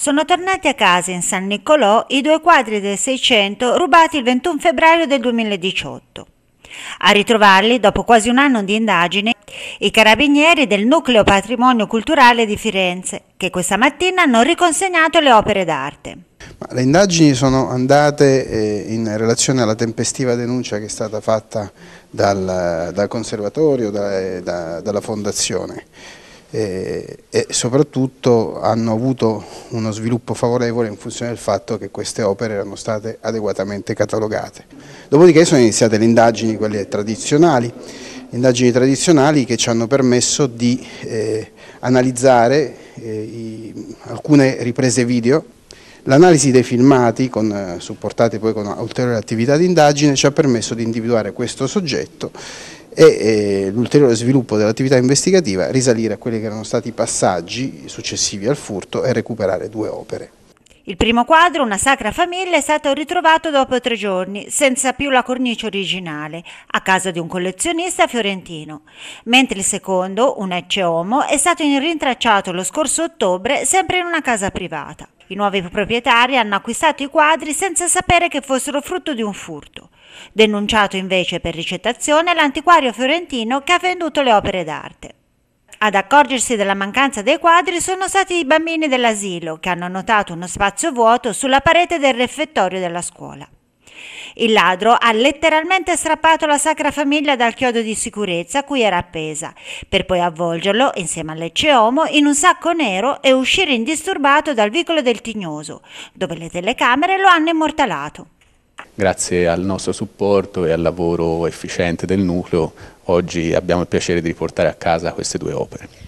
Sono tornati a casa in San Niccolò i due quadri del 600 rubati il 21 febbraio del 2018. A ritrovarli, dopo quasi un anno di indagine, i carabinieri del Nucleo Patrimonio Culturale di Firenze, che questa mattina hanno riconsegnato le opere d'arte. Le indagini sono andate eh, in relazione alla tempestiva denuncia che è stata fatta dal, dal conservatorio, da, eh, da, dalla fondazione e, e soprattutto hanno avuto uno sviluppo favorevole in funzione del fatto che queste opere erano state adeguatamente catalogate. Dopodiché sono iniziate le indagini, quelle tradizionali, indagini tradizionali che ci hanno permesso di eh, analizzare eh, i, alcune riprese video. L'analisi dei filmati, con, eh, supportati poi con ulteriori attività di indagine, ci ha permesso di individuare questo soggetto e eh, l'ulteriore sviluppo dell'attività investigativa risalire a quelli che erano stati i passaggi successivi al furto e recuperare due opere. Il primo quadro, una sacra famiglia, è stato ritrovato dopo tre giorni, senza più la cornice originale, a casa di un collezionista fiorentino, mentre il secondo, un Ecce Homo, è stato rintracciato lo scorso ottobre sempre in una casa privata. I nuovi proprietari hanno acquistato i quadri senza sapere che fossero frutto di un furto. Denunciato invece per ricettazione l'antiquario fiorentino che ha venduto le opere d'arte. Ad accorgersi della mancanza dei quadri sono stati i bambini dell'asilo che hanno notato uno spazio vuoto sulla parete del refettorio della scuola. Il ladro ha letteralmente strappato la Sacra Famiglia dal chiodo di sicurezza a cui era appesa, per poi avvolgerlo insieme al lecceomo in un sacco nero e uscire indisturbato dal vicolo del Tignoso, dove le telecamere lo hanno immortalato. Grazie al nostro supporto e al lavoro efficiente del nucleo, oggi abbiamo il piacere di riportare a casa queste due opere.